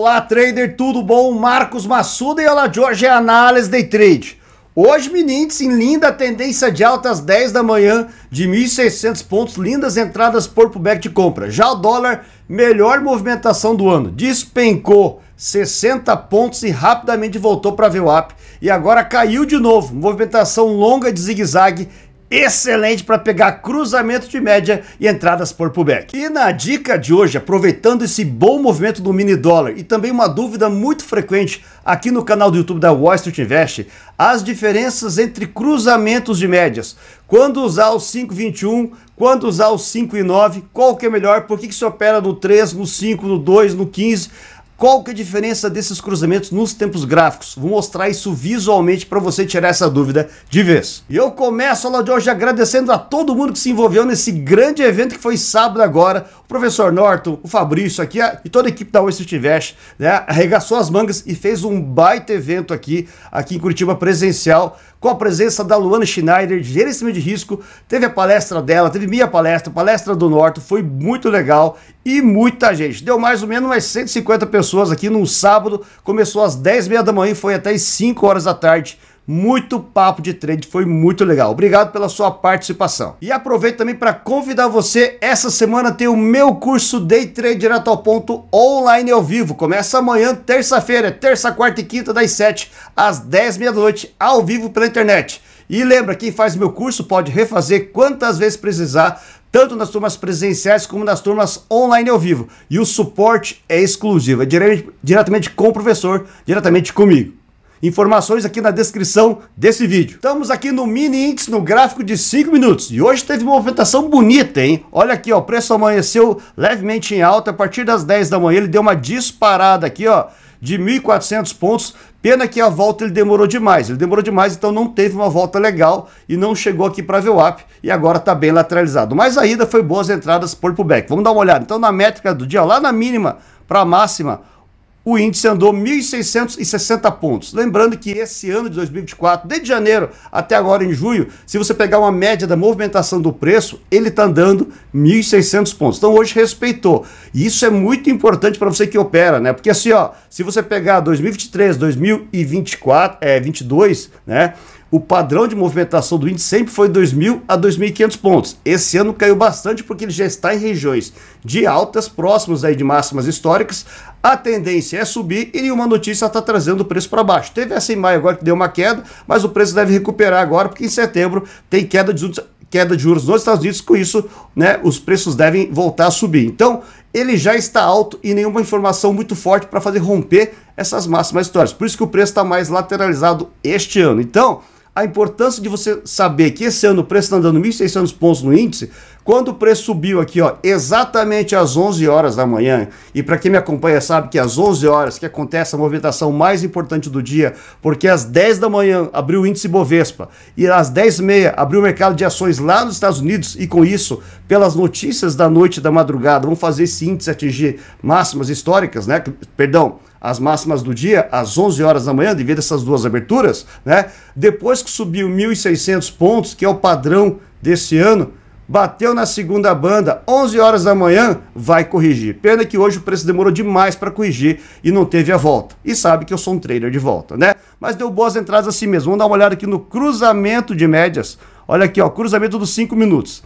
Olá, trader, tudo bom? Marcos Massuda e Olá Jorge, análise day trade. Hoje, meninos, em linda tendência de alta às 10 da manhã, de 1.600 pontos, lindas entradas por pullback de compra. Já o dólar, melhor movimentação do ano, despencou 60 pontos e rapidamente voltou para VWAP e agora caiu de novo, movimentação longa de zigue-zague excelente para pegar cruzamento de média e entradas por pullback. E na dica de hoje, aproveitando esse bom movimento do mini dólar e também uma dúvida muito frequente aqui no canal do YouTube da Wall Street Invest, as diferenças entre cruzamentos de médias. Quando usar o 5,21, quando usar o 5,9, qual que é melhor, por que, que se opera no 3, no 5, no 2, no 15? Qual que é a diferença desses cruzamentos nos tempos gráficos? Vou mostrar isso visualmente para você tirar essa dúvida de vez. E eu começo a aula de hoje agradecendo a todo mundo que se envolveu nesse grande evento que foi sábado agora. O professor Norton, o Fabrício aqui e toda a equipe da West Invest, né, arregaçou as mangas e fez um baita evento aqui, aqui em Curitiba presencial com a presença da Luana Schneider, de gerenciamento de risco. Teve a palestra dela, teve minha palestra, palestra do Norto, foi muito legal e muita gente. Deu mais ou menos umas 150 pessoas aqui num sábado, começou às 10h30 da manhã e foi até as 5 horas da tarde muito papo de trade, foi muito legal. Obrigado pela sua participação. E aproveito também para convidar você. Essa semana tem o meu curso Day Trade Direto ao Ponto online ao vivo. Começa amanhã, terça-feira, é terça, quarta e quinta, das 7 às 10 da noite, ao vivo pela internet. E lembra, quem faz meu curso pode refazer quantas vezes precisar, tanto nas turmas presenciais como nas turmas online ao vivo. E o suporte é exclusivo, é diretamente com o professor, diretamente comigo. Informações aqui na descrição desse vídeo. Estamos aqui no mini índice no gráfico de 5 minutos e hoje teve uma movimentação bonita, hein? Olha aqui, ó, o preço amanheceu levemente em alta a partir das 10 da manhã, ele deu uma disparada aqui, ó, de 1.400 pontos. Pena que a volta ele demorou demais. Ele demorou demais, então não teve uma volta legal e não chegou aqui para ver o up e agora está bem lateralizado. Mas ainda foi boas entradas por pullback. Vamos dar uma olhada. Então na métrica do dia, lá na mínima para a máxima, o índice andou 1.660 pontos. Lembrando que esse ano de 2024, desde janeiro até agora em julho, se você pegar uma média da movimentação do preço, ele está andando 1.600 pontos. Então hoje respeitou. E isso é muito importante para você que opera, né? Porque assim, ó, se você pegar 2023, 2024, é, 22, né? o padrão de movimentação do índice sempre foi 2.000 a 2.500 pontos. Esse ano caiu bastante porque ele já está em regiões de altas próximas aí de máximas históricas. A tendência é subir e nenhuma notícia está trazendo o preço para baixo. Teve essa em maio agora que deu uma queda, mas o preço deve recuperar agora porque em setembro tem queda de juros, queda de juros nos Estados Unidos, com isso, né, os preços devem voltar a subir. Então, ele já está alto e nenhuma informação muito forte para fazer romper essas máximas históricas. Por isso que o preço está mais lateralizado este ano. Então, a importância de você saber que esse ano o preço está andando 1.600 pontos no índice quando o preço subiu aqui, ó, exatamente às 11 horas da manhã, e para quem me acompanha sabe que às 11 horas que acontece a movimentação mais importante do dia, porque às 10 da manhã abriu o índice Bovespa e às 10h30 abriu o mercado de ações lá nos Estados Unidos, e com isso, pelas notícias da noite e da madrugada, vão fazer esse índice atingir máximas históricas, né? Perdão, as máximas do dia às 11 horas da manhã, devido a essas duas aberturas, né? Depois que subiu 1.600 pontos, que é o padrão desse ano, Bateu na segunda banda, 11 horas da manhã, vai corrigir. Pena que hoje o preço demorou demais para corrigir e não teve a volta. E sabe que eu sou um trader de volta, né? Mas deu boas entradas assim mesmo. Vamos dar uma olhada aqui no cruzamento de médias. Olha aqui, ó, cruzamento dos 5 minutos.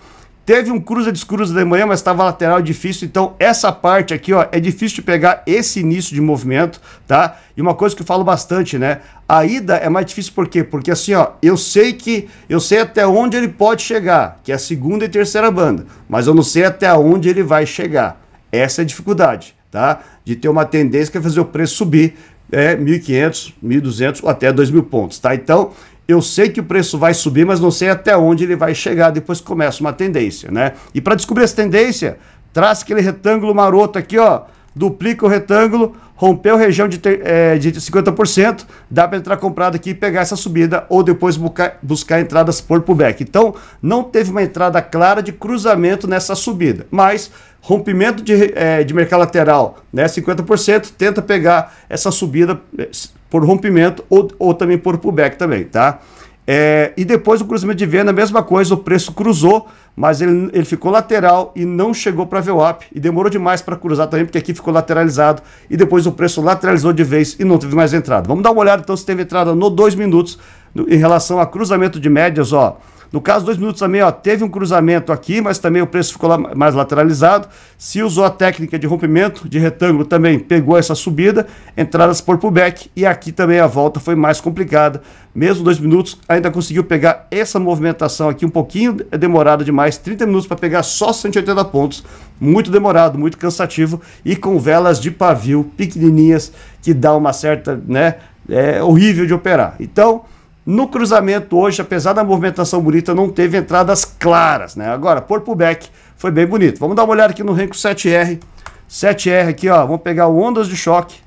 Teve um cruza descruza de manhã, mas estava lateral difícil. Então, essa parte aqui, ó, é difícil de pegar esse início de movimento, tá? E uma coisa que eu falo bastante, né? A ida é mais difícil por quê? Porque assim, ó, eu sei que eu sei até onde ele pode chegar, que é a segunda e terceira banda, mas eu não sei até onde ele vai chegar. Essa é a dificuldade, tá? De ter uma tendência que é fazer o preço subir, é 1.500, 1.200 ou até 2.000 pontos, tá? Então, eu sei que o preço vai subir, mas não sei até onde ele vai chegar, depois começa uma tendência, né? E para descobrir essa tendência, traz aquele retângulo maroto aqui, ó, duplica o retângulo, rompeu a região de, é, de 50%, dá para entrar comprado aqui e pegar essa subida ou depois buscar, buscar entradas por pullback. Então, não teve uma entrada clara de cruzamento nessa subida, mas rompimento de, é, de mercado lateral, né, 50%, tenta pegar essa subida é, por rompimento ou, ou também por pullback também, tá? É, e depois o cruzamento de venda, a mesma coisa, o preço cruzou, mas ele, ele ficou lateral e não chegou para VWAP e demorou demais para cruzar também, porque aqui ficou lateralizado e depois o preço lateralizou de vez e não teve mais entrada. Vamos dar uma olhada então se teve entrada no 2 minutos no, em relação a cruzamento de médias, ó. No caso, dois minutos também, ó, teve um cruzamento aqui, mas também o preço ficou mais lateralizado. Se usou a técnica de rompimento de retângulo também pegou essa subida, entradas por pullback e aqui também a volta foi mais complicada. Mesmo dois minutos, ainda conseguiu pegar essa movimentação aqui um pouquinho é demorada demais, 30 minutos para pegar só 180 pontos. Muito demorado, muito cansativo e com velas de pavio pequenininhas que dá uma certa, né, é horrível de operar. Então, no cruzamento hoje, apesar da movimentação bonita, não teve entradas claras, né? Agora, por pullback, foi bem bonito. Vamos dar uma olhada aqui no Renko 7R. 7R aqui, ó, vamos pegar o ondas de choque.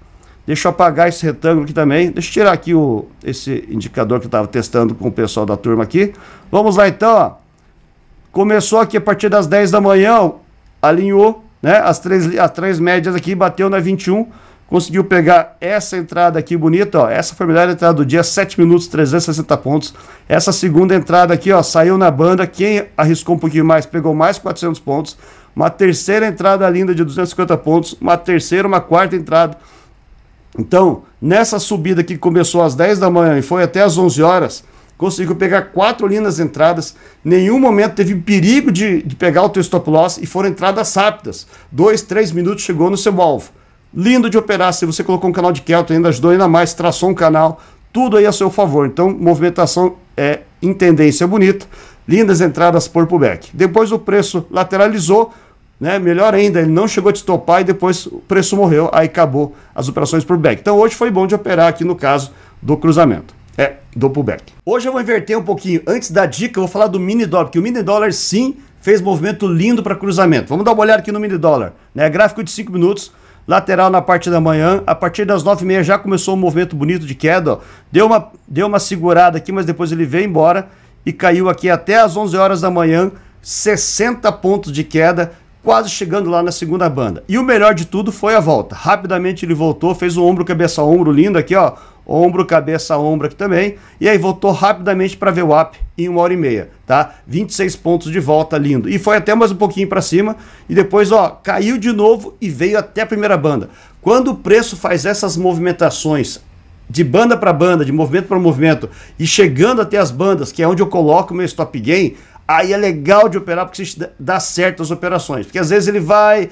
Deixa eu apagar esse retângulo aqui também. Deixa eu tirar aqui o, esse indicador que eu estava testando com o pessoal da turma aqui. Vamos lá então, ó. Começou aqui a partir das 10 da manhã, alinhou, né? As três, as três médias aqui, bateu na 21 conseguiu pegar essa entrada aqui bonita, ó, essa foi a melhor entrada do dia, 7 minutos, 360 pontos. Essa segunda entrada aqui, ó, saiu na banda, quem arriscou um pouquinho mais pegou mais 400 pontos. Uma terceira entrada linda de 250 pontos, uma terceira, uma quarta entrada. Então, nessa subida que começou às 10 da manhã e foi até às 11 horas, conseguiu pegar quatro lindas entradas, nenhum momento teve perigo de, de pegar o teu stop loss e foram entradas rápidas. Dois, três minutos chegou no seu alvo lindo de operar. Se você colocou um canal de Kelton, ainda ajudou ainda mais, traçou um canal, tudo aí a seu favor. Então, movimentação é em tendência bonita, lindas entradas por pullback. Depois o preço lateralizou, né? melhor ainda, ele não chegou a topar e depois o preço morreu, aí acabou as operações por back. Então hoje foi bom de operar aqui no caso do cruzamento. É, do pullback. Hoje eu vou inverter um pouquinho. Antes da dica, eu vou falar do mini dólar, porque o mini dólar sim fez movimento lindo para cruzamento. Vamos dar uma olhada aqui no mini dólar. Né? Gráfico de 5 minutos, lateral na parte da manhã. A partir das 9h30 já começou um movimento bonito de queda. Ó. Deu, uma, deu uma segurada aqui, mas depois ele veio embora e caiu aqui até as 11 horas da manhã. 60 pontos de queda, quase chegando lá na segunda banda. E o melhor de tudo foi a volta. Rapidamente ele voltou, fez um ombro cabeça ombro lindo aqui, ó ombro, cabeça, ombro aqui também. E aí voltou rapidamente para ver o up em uma hora e meia, tá? 26 pontos de volta, lindo. E foi até mais um pouquinho para cima e depois, ó, caiu de novo e veio até a primeira banda. Quando o preço faz essas movimentações de banda para banda, de movimento para movimento e chegando até as bandas, que é onde eu coloco meu stop gain, Aí é legal de operar porque você dá certas operações. Porque às vezes ele vai,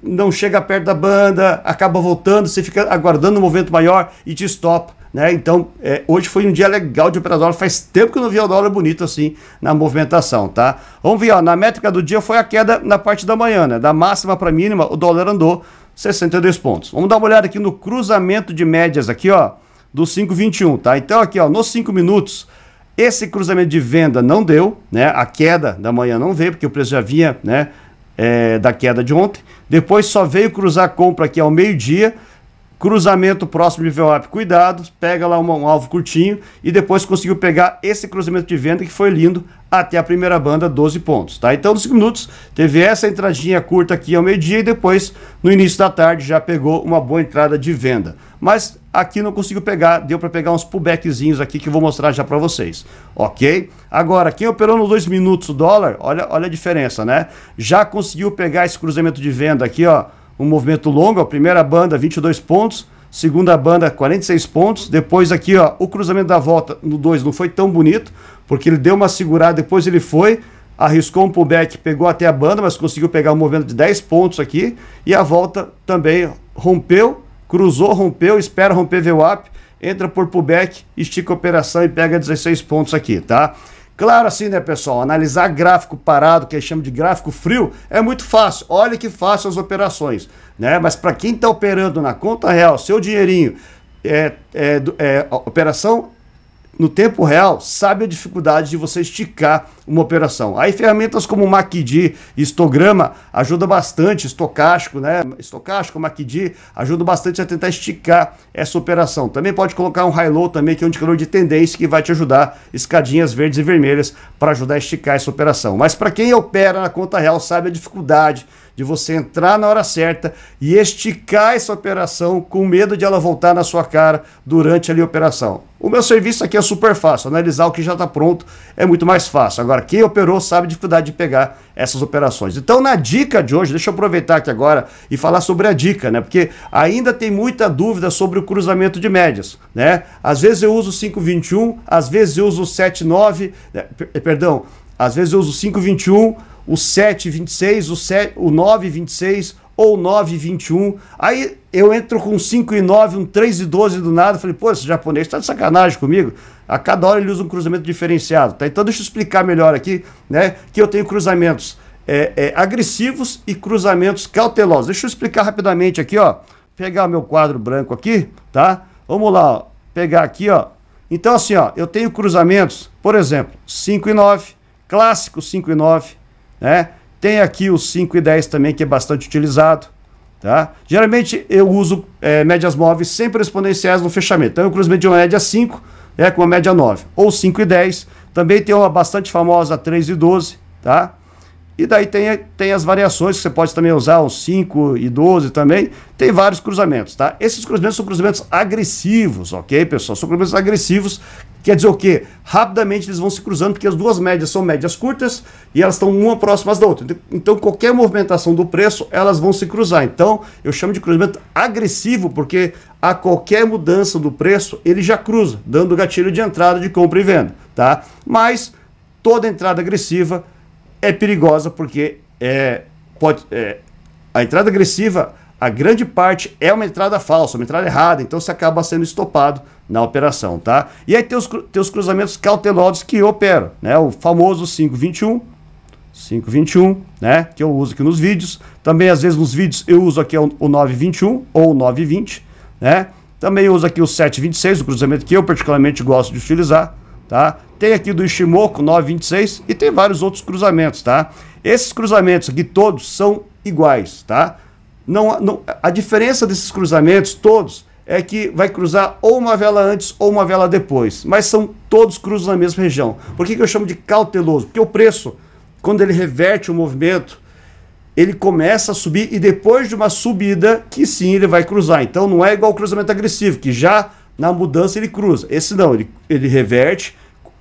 não chega perto da banda, acaba voltando, você fica aguardando um movimento maior e te stopa. Né? Então, é, hoje foi um dia legal de operar dólar. Faz tempo que eu não via o dólar bonito assim na movimentação, tá? Vamos ver, ó, na métrica do dia foi a queda na parte da manhã, né? Da máxima para mínima, o dólar andou 62 pontos. Vamos dar uma olhada aqui no cruzamento de médias aqui, ó, do 521, tá? Então aqui, ó, nos 5 minutos, esse cruzamento de venda não deu, né? A queda da manhã não veio, porque o preço já vinha, né? É, da queda de ontem. Depois só veio cruzar a compra aqui ao meio-dia cruzamento próximo de VWAP, cuidado, pega lá um, um alvo curtinho e depois conseguiu pegar esse cruzamento de venda que foi lindo até a primeira banda, 12 pontos, tá? Então, nos 5 minutos, teve essa entradinha curta aqui ao meio-dia e depois, no início da tarde, já pegou uma boa entrada de venda. Mas aqui não conseguiu pegar, deu para pegar uns pullbackzinhos aqui que eu vou mostrar já para vocês, ok? Agora, quem operou nos 2 minutos o dólar, olha, olha a diferença, né? Já conseguiu pegar esse cruzamento de venda aqui, ó, um movimento longo, a primeira banda 22 pontos, segunda banda 46 pontos, depois aqui ó, o cruzamento da volta no 2 não foi tão bonito, porque ele deu uma segurada, depois ele foi, arriscou um pullback, pegou até a banda, mas conseguiu pegar um movimento de 10 pontos aqui, e a volta também rompeu, cruzou, rompeu, espera romper VWAP, entra por pullback, estica a operação e pega 16 pontos aqui, tá? Claro assim, né, pessoal? Analisar gráfico parado, que chama de gráfico frio, é muito fácil. Olha que fácil as operações, né? Mas para quem está operando na conta real, seu dinheirinho, é, é, é, operação no tempo real, sabe a dificuldade de você esticar uma operação. Aí ferramentas como MACD e histograma ajudam bastante, estocástico, né? Estocástico, MACD, ajuda bastante a tentar esticar essa operação. Também pode colocar um high-low também, que é um indicador de tendência que vai te ajudar, escadinhas verdes e vermelhas para ajudar a esticar essa operação. Mas para quem opera na conta real, sabe a dificuldade de você entrar na hora certa e esticar essa operação com medo de ela voltar na sua cara durante ali a operação. O meu serviço aqui é super fácil, analisar o que já está pronto é muito mais fácil. Agora, Agora, quem operou sabe a dificuldade de pegar essas operações. Então, na dica de hoje, deixa eu aproveitar aqui agora e falar sobre a dica, né? Porque ainda tem muita dúvida sobre o cruzamento de médias, né? Às vezes eu uso 5,21, às vezes eu uso 7,9, né? Eh, perdão, às vezes eu uso 5,21, o 7,26, o, 7, o 9,26, ou 9 e 21. Aí eu entro com 5 e 9, um 3 e 12 do nada. Falei, pô, esse japonês tá de sacanagem comigo. A cada hora ele usa um cruzamento diferenciado, tá? Então deixa eu explicar melhor aqui, né? Que eu tenho cruzamentos é, é, agressivos e cruzamentos cautelosos. Deixa eu explicar rapidamente aqui, ó. Pegar o meu quadro branco aqui, tá? Vamos lá, ó. Pegar aqui, ó. Então assim, ó. Eu tenho cruzamentos, por exemplo, 5 e 9. Clássico 5 e 9, né? Tem aqui o 5 e 10 também, que é bastante utilizado. Tá? Geralmente eu uso é, médias móveis sempre exponenciais no fechamento. Então eu cruzo de uma média 5 é, né, com uma média 9. Ou 5 e 10. Também tem uma bastante famosa 3 e 12. Tá? E daí tem, tem as variações que você pode também usar, os 5 e 12 também. Tem vários cruzamentos, tá? Esses cruzamentos são cruzamentos agressivos, ok, pessoal? São cruzamentos agressivos Quer dizer o quê? Rapidamente eles vão se cruzando, porque as duas médias são médias curtas e elas estão uma próximas da outra. Então, qualquer movimentação do preço, elas vão se cruzar. Então, eu chamo de cruzamento agressivo, porque a qualquer mudança do preço, ele já cruza, dando gatilho de entrada de compra e venda, tá? Mas toda entrada agressiva é perigosa, porque é, pode, é, a entrada agressiva a grande parte é uma entrada falsa, uma entrada errada, então você acaba sendo estopado na operação, tá? E aí tem os, tem os cruzamentos cautelosos que operam, né? O famoso 521, 521, né? Que eu uso aqui nos vídeos. Também, às vezes, nos vídeos eu uso aqui o, o 921 ou o 920, né? Também uso aqui o 726, o cruzamento que eu particularmente gosto de utilizar, tá? Tem aqui do Ishimoku 926 e tem vários outros cruzamentos, tá? Esses cruzamentos aqui todos são iguais, tá? Não, não, a diferença desses cruzamentos todos é que vai cruzar ou uma vela antes ou uma vela depois, mas são todos cruzam na mesma região. Por que, que eu chamo de cauteloso? Porque o preço, quando ele reverte o movimento, ele começa a subir e depois de uma subida, que sim, ele vai cruzar. Então não é igual o cruzamento agressivo, que já na mudança ele cruza. Esse não, ele, ele reverte,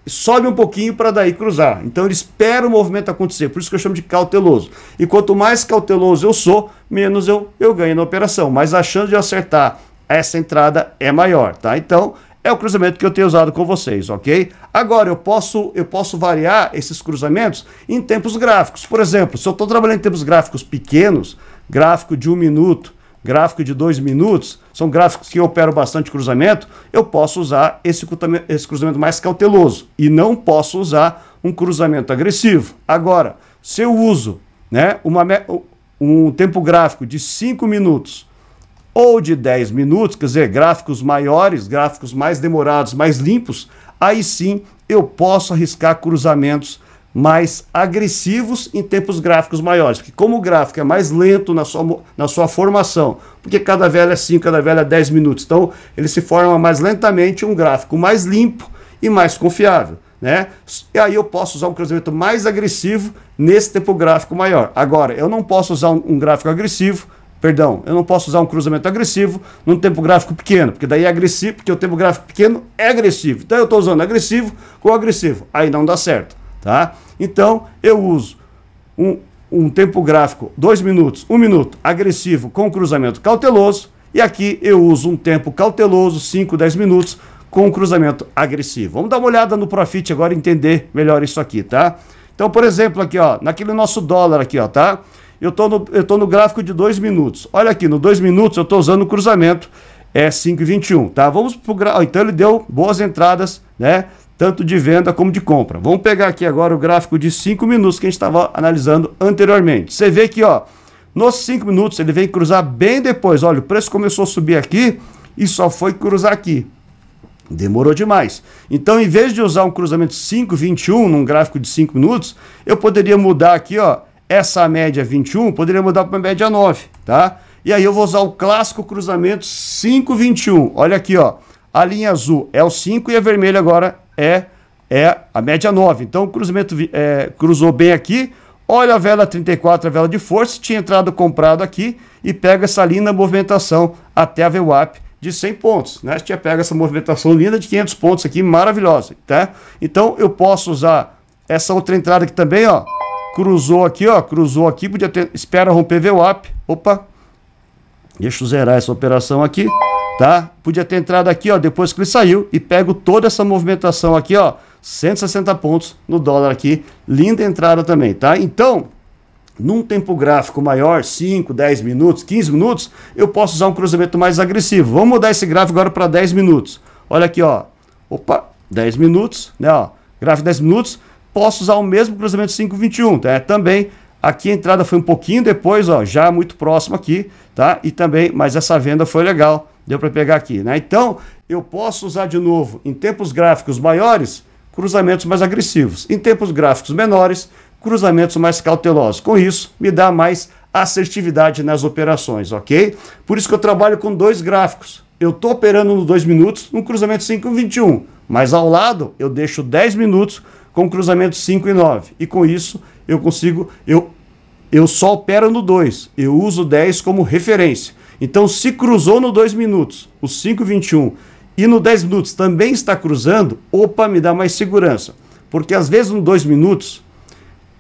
sobe um pouquinho para daí cruzar. Então ele espera o movimento acontecer, por isso que eu chamo de cauteloso. E quanto mais cauteloso eu sou, menos eu, eu ganho na operação, mas a chance de acertar essa entrada é maior, tá? Então é o cruzamento que eu tenho usado com vocês, ok? Agora eu posso eu posso variar esses cruzamentos em tempos gráficos. Por exemplo, se eu estou trabalhando em tempos gráficos pequenos, gráfico de um minuto, gráfico de dois minutos, são gráficos que operam bastante cruzamento, eu posso usar esse, esse cruzamento mais cauteloso e não posso usar um cruzamento agressivo. Agora, se eu uso né, uma, um tempo gráfico de 5 minutos ou de 10 minutos, quer dizer, gráficos maiores, gráficos mais demorados, mais limpos, aí sim eu posso arriscar cruzamentos mais agressivos em tempos gráficos maiores. Porque como o gráfico é mais lento na sua, na sua formação, porque cada velha é 5, cada velha é 10 minutos, então ele se forma mais lentamente um gráfico mais limpo e mais confiável. Né? E aí eu posso usar um cruzamento mais agressivo nesse tempo gráfico maior. Agora, eu não posso usar um, um gráfico agressivo Perdão, eu não posso usar um cruzamento agressivo num tempo gráfico pequeno, porque daí é agressivo, porque o tempo gráfico pequeno é agressivo. Então eu estou usando agressivo com agressivo. Aí não dá certo. Tá? Então, eu uso um, um tempo gráfico, dois minutos, um minuto, agressivo com cruzamento cauteloso. E aqui eu uso um tempo cauteloso, 5, 10 minutos, com cruzamento agressivo. Vamos dar uma olhada no Profit agora entender melhor isso aqui, tá? Então, por exemplo, aqui, ó, naquele nosso dólar aqui, ó, tá? Eu tô no, eu tô no gráfico de 2 minutos. Olha aqui, no 2 minutos eu tô usando o cruzamento é 5,21, tá? Vamos pro gra... Então ele deu boas entradas, né? tanto de venda como de compra. Vamos pegar aqui agora o gráfico de 5 minutos que a gente estava analisando anteriormente. Você vê que, ó, nos 5 minutos ele vem cruzar bem depois. Olha, o preço começou a subir aqui e só foi cruzar aqui. Demorou demais. Então, em vez de usar um cruzamento 5,21 num gráfico de 5 minutos, eu poderia mudar aqui, ó, essa média 21, poderia mudar para média 9, tá? E aí eu vou usar o clássico cruzamento 5,21. Olha aqui, ó. A linha azul é o 5 e a vermelha agora é, é a média 9. Então o cruzamento é, cruzou bem aqui, olha a vela 34, a vela de força, tinha entrado comprado aqui e pega essa linda movimentação até a VWAP de 100 pontos, né? Tinha pega essa movimentação linda de 500 pontos aqui, maravilhosa, tá? Então eu posso usar essa outra entrada aqui também, ó, cruzou aqui, ó, cruzou aqui, podia ter, espera romper VWAP, opa, deixa eu zerar essa operação aqui, tá? Podia ter entrado aqui, ó, depois que ele saiu e pego toda essa movimentação aqui, ó, 160 pontos no dólar aqui. Linda entrada também, tá? Então, num tempo gráfico maior, 5, 10 minutos, 15 minutos, eu posso usar um cruzamento mais agressivo. Vamos mudar esse gráfico agora para 10 minutos. Olha aqui, ó. Opa, 10 minutos, né, ó. Gráfico 10 minutos, posso usar o mesmo cruzamento 521, tá? Também Aqui a entrada foi um pouquinho depois, ó, já muito próximo aqui, tá? E também, mas essa venda foi legal Deu para pegar aqui, né? Então, eu posso usar de novo em tempos gráficos maiores, cruzamentos mais agressivos. Em tempos gráficos menores, cruzamentos mais cautelosos. Com isso, me dá mais assertividade nas operações, ok? Por isso que eu trabalho com dois gráficos. Eu estou operando no 2 minutos, um cruzamento 5 e 21, mas ao lado eu deixo 10 minutos com cruzamento 5 e 9. E com isso eu consigo, eu, eu só opero no 2, eu uso 10 como referência. Então, se cruzou no 2 minutos, o 5,21, e no 10 minutos também está cruzando, opa, me dá mais segurança. Porque às vezes no 2 minutos,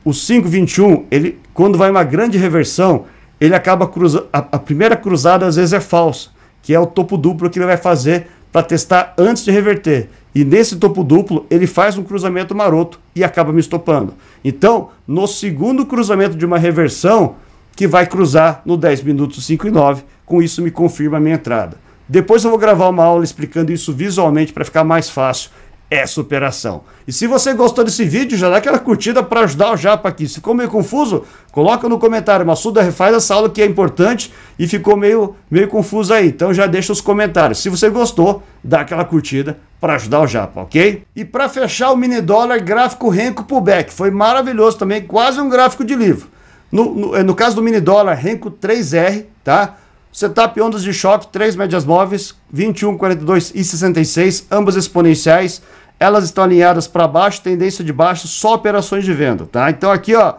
o 5,21, ele, quando vai uma grande reversão, ele acaba cruzando. A, a primeira cruzada às vezes é falsa, que é o topo duplo que ele vai fazer para testar antes de reverter. E nesse topo duplo, ele faz um cruzamento maroto e acaba me estopando. Então, no segundo cruzamento de uma reversão, que vai cruzar no 10 minutos 5 e 9. Com isso, me confirma a minha entrada. Depois eu vou gravar uma aula explicando isso visualmente para ficar mais fácil é superação. E se você gostou desse vídeo, já dá aquela curtida para ajudar o Japa aqui. Se ficou meio confuso, coloca no comentário, Massuda, refaz essa aula que é importante e ficou meio, meio confuso aí. Então já deixa os comentários. Se você gostou, dá aquela curtida para ajudar o Japa, ok? E para fechar o mini dólar, gráfico Renko Pullback. Foi maravilhoso também, quase um gráfico de livro. No, no, eh, no caso do mini dólar, Renko 3R, tá? Setup ondas de choque, 3 médias móveis, 21, 42 e 66, ambas exponenciais. Elas estão alinhadas para baixo, tendência de baixo, só operações de venda, tá? Então aqui, ó,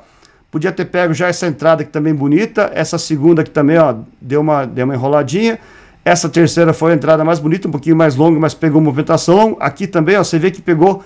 podia ter pego já essa entrada que também bonita, essa segunda que também, ó, deu uma, deu uma enroladinha. Essa terceira foi a entrada mais bonita, um pouquinho mais longa, mas pegou movimentação. Aqui também, ó, você vê que pegou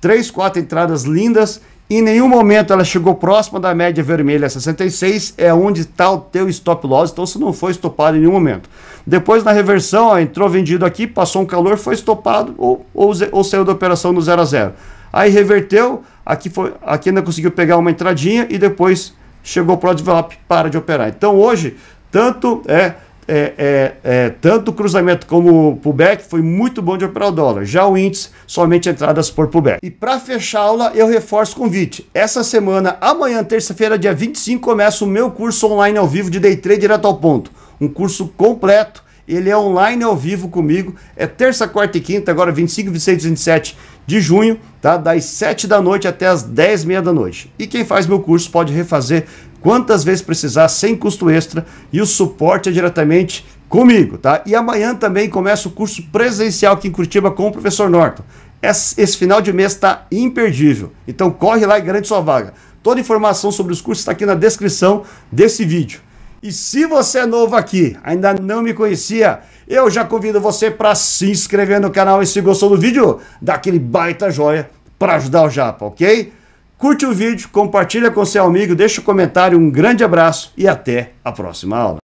três, quatro entradas lindas em nenhum momento ela chegou próxima da média vermelha 66, é onde está o teu stop loss, então você não foi estopado em nenhum momento. Depois na reversão, ó, entrou vendido aqui, passou um calor, foi estopado ou, ou, ou saiu da operação no 0 a 0. Aí reverteu, aqui, foi, aqui ainda conseguiu pegar uma entradinha e depois chegou para o develop, para de operar. Então hoje, tanto é é, é, é, tanto o cruzamento como o pullback foi muito bom de operar o dólar. Já o índice, somente entradas por pullback. E para fechar a aula, eu reforço o convite. Essa semana, amanhã, terça-feira, dia 25, começa o meu curso online ao vivo de Day Trade Direto ao Ponto. Um curso completo ele é online ao vivo comigo. É terça, quarta e quinta, agora 25, 26 e 27 de junho, tá? Das 7 da noite até as 10 e meia da noite. E quem faz meu curso pode refazer quantas vezes precisar, sem custo extra, e o suporte é diretamente comigo, tá? E amanhã também começa o curso presencial aqui em Curitiba com o professor Norton. Esse final de mês está imperdível. Então corre lá e garante sua vaga. Toda informação sobre os cursos está aqui na descrição desse vídeo. E se você é novo aqui, ainda não me conhecia, eu já convido você para se inscrever no canal e se gostou do vídeo, dá aquele baita joia para ajudar o Japa, ok? Curte o vídeo, compartilha com seu amigo, deixa o um comentário, um grande abraço e até a próxima aula.